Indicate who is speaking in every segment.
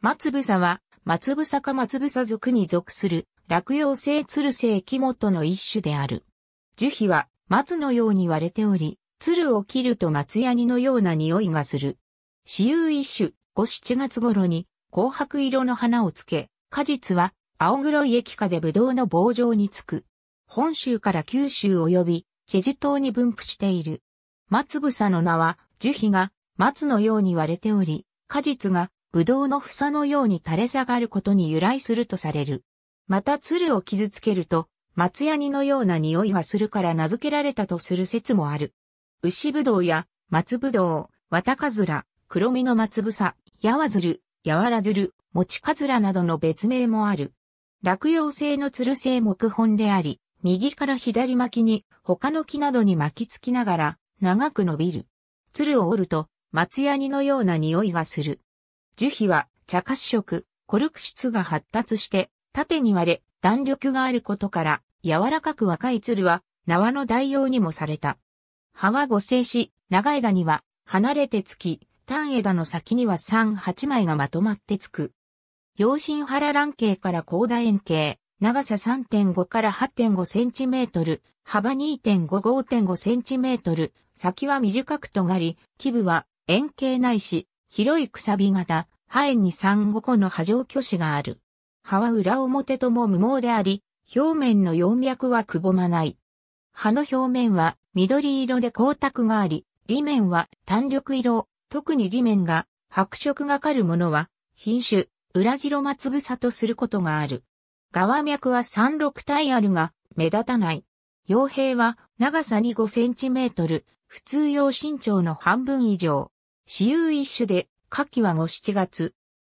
Speaker 1: 松草は、松草か松草族に属する、落葉性鶴性木元の一種である。樹皮は、松のように割れており、鶴を切ると松ヤニのような匂いがする。私有一種、5、7月頃に、紅白色の花をつけ、果実は、青黒い液化でブドウの棒状につく。本州から九州及び、チェジュ島に分布している。松草の名は、樹皮が、松のように割れており、果実がブドウの房のように垂れ下がることに由来するとされる。また鶴を傷つけると、松ヤニのような匂いがするから名付けられたとする説もある。牛ブドウや松ブドウ、綿かずら、黒身の松房、やわずる、やわらずる、もちかずらなどの別名もある。落葉性の鶴性木本であり、右から左巻きに他の木などに巻きつきながら長く伸びる。鶴を折ると松ヤニのような匂いがする。樹皮は茶褐色、コルク質が発達して縦に割れ弾力があることから柔らかく若い鶴は縄の代用にもされた。葉は五星し、長枝には離れてつき、単枝の先には3、8枚がまとまってつく。陽心原乱形から広大円形、長さ3.5から8.5センチメートル、幅2.5-5.5センチメートル、先は短く尖り、基部は円形ないし、広いくさび型、ハ炎に3、5個の波状巨子がある。葉は裏表とも無毛であり、表面の葉脈はくぼまない。葉の表面は緑色で光沢があり、裏面は単緑色、特に裏面が白色がかるものは、品種、裏白松さとすることがある。側脈は3、6体あるが、目立たない。傭兵は長さに5センチメートル、普通用身長の半分以上。私有一種で、夏季は5、7月。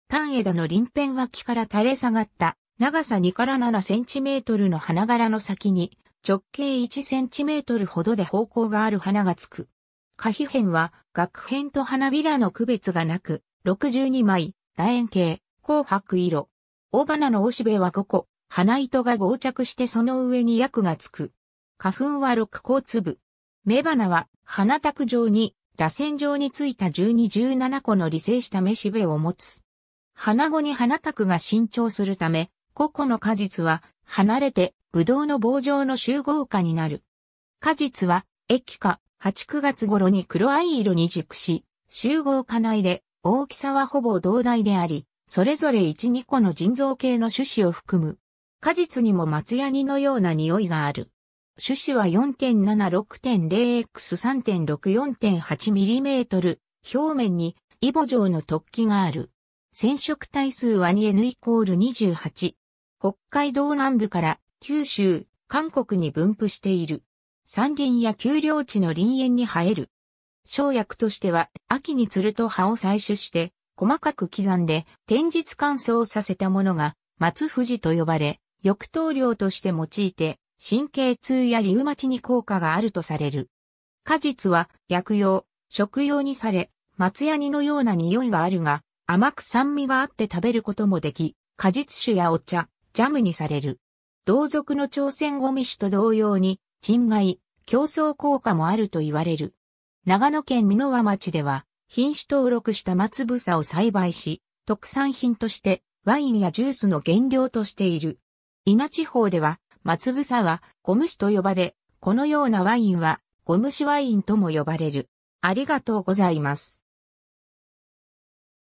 Speaker 1: 単枝の輪辺脇から垂れ下がった長さ2から7センチメートルの花柄の先に直径1センチメートルほどで方向がある花がつく。花皮片は額片と花びらの区別がなく62枚、楕円形、紅白色。大花のおしべは5個、花糸が合着してその上に薬がつく。花粉は6個粒。雌花は花卓状に螺旋状についた12-17個の理性しためしべを持つ。花後に花卓が伸長するため、個々の果実は離れて、ブドウの棒状の集合化になる。果実は、液化、8、9月頃に黒藍色に熟し、集合化内で、大きさはほぼ同大であり、それぞれ1、2個の腎臓系の種子を含む。果実にも松ヤニのような匂いがある。種子は 4.76.0x3.64.8mm 表面にイボ状の突起がある。染色体数は 2n イコール28。北海道南部から九州、韓国に分布している。山林や丘陵地の林園に生える。生薬としては、秋に釣ると葉を採取して、細かく刻んで、天日乾燥させたものが、松藤と呼ばれ、抑頭量として用いて、神経痛やリウマチに効果があるとされる。果実は薬用、食用にされ、松ヤニのような匂いがあるが、甘く酸味があって食べることもでき、果実酒やお茶、ジャムにされる。同族の朝鮮ゴミ種と同様に、鎮外、競争効果もあると言われる。長野県箕輪町では、品種登録した松房を栽培し、特産品としてワインやジュースの原料としている。稲地方では松房はゴムシと呼ばれ、このようなワインはゴムシワインとも呼ばれる。ありがとうございます。